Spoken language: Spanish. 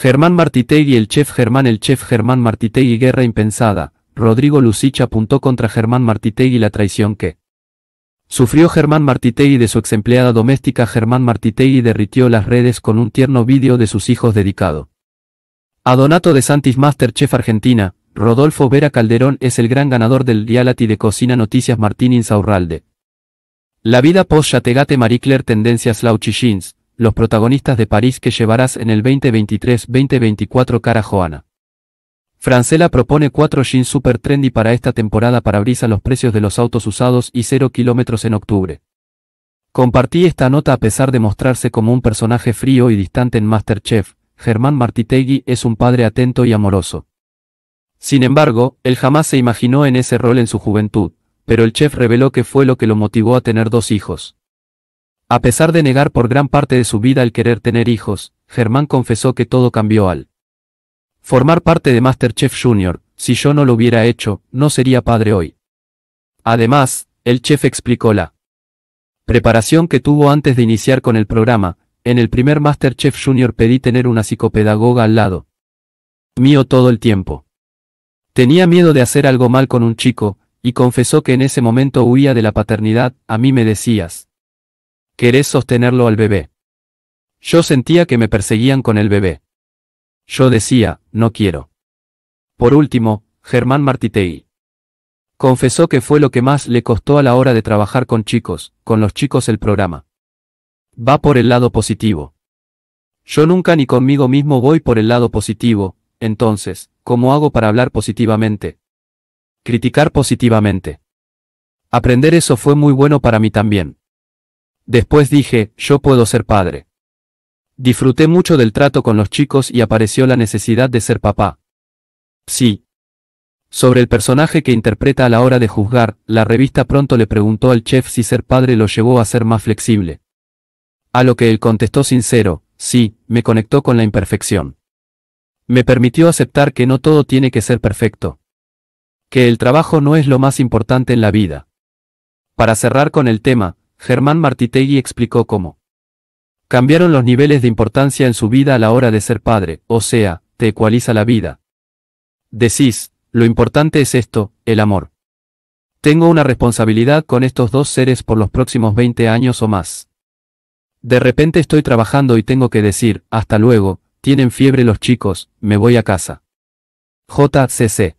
Germán Martitegui El chef Germán El chef Germán Martitegui Guerra impensada, Rodrigo Lucich apuntó contra Germán Martitegui la traición que sufrió Germán Martitegui de su ex empleada doméstica Germán Martitegui derritió las redes con un tierno vídeo de sus hijos dedicado a Donato de Santis Master Chef Argentina, Rodolfo Vera Calderón es el gran ganador del reality de Cocina Noticias Martín Insaurralde. La vida post Chategate Marie Claire Tendencias Lauchichins, los protagonistas de París que llevarás en el 2023-2024 cara Joana. Francela propone 4 jeans super trendy para esta temporada para brisa los precios de los autos usados y 0 kilómetros en octubre. Compartí esta nota a pesar de mostrarse como un personaje frío y distante en Masterchef, Germán Martitegui es un padre atento y amoroso. Sin embargo, él jamás se imaginó en ese rol en su juventud, pero el chef reveló que fue lo que lo motivó a tener dos hijos. A pesar de negar por gran parte de su vida el querer tener hijos, Germán confesó que todo cambió al formar parte de Masterchef Junior, si yo no lo hubiera hecho, no sería padre hoy. Además, el chef explicó la preparación que tuvo antes de iniciar con el programa, en el primer Masterchef Junior pedí tener una psicopedagoga al lado mío todo el tiempo. Tenía miedo de hacer algo mal con un chico, y confesó que en ese momento huía de la paternidad, a mí me decías. Querés sostenerlo al bebé. Yo sentía que me perseguían con el bebé. Yo decía, no quiero. Por último, Germán Martitei. Confesó que fue lo que más le costó a la hora de trabajar con chicos, con los chicos el programa. Va por el lado positivo. Yo nunca ni conmigo mismo voy por el lado positivo, entonces, ¿cómo hago para hablar positivamente? Criticar positivamente. Aprender eso fue muy bueno para mí también. Después dije, yo puedo ser padre. Disfruté mucho del trato con los chicos y apareció la necesidad de ser papá. Sí. Sobre el personaje que interpreta a la hora de juzgar, la revista pronto le preguntó al chef si ser padre lo llevó a ser más flexible. A lo que él contestó sincero, sí, me conectó con la imperfección. Me permitió aceptar que no todo tiene que ser perfecto. Que el trabajo no es lo más importante en la vida. Para cerrar con el tema, Germán Martitegui explicó cómo. Cambiaron los niveles de importancia en su vida a la hora de ser padre, o sea, te ecualiza la vida. Decís, lo importante es esto, el amor. Tengo una responsabilidad con estos dos seres por los próximos 20 años o más. De repente estoy trabajando y tengo que decir, hasta luego, tienen fiebre los chicos, me voy a casa. JCC.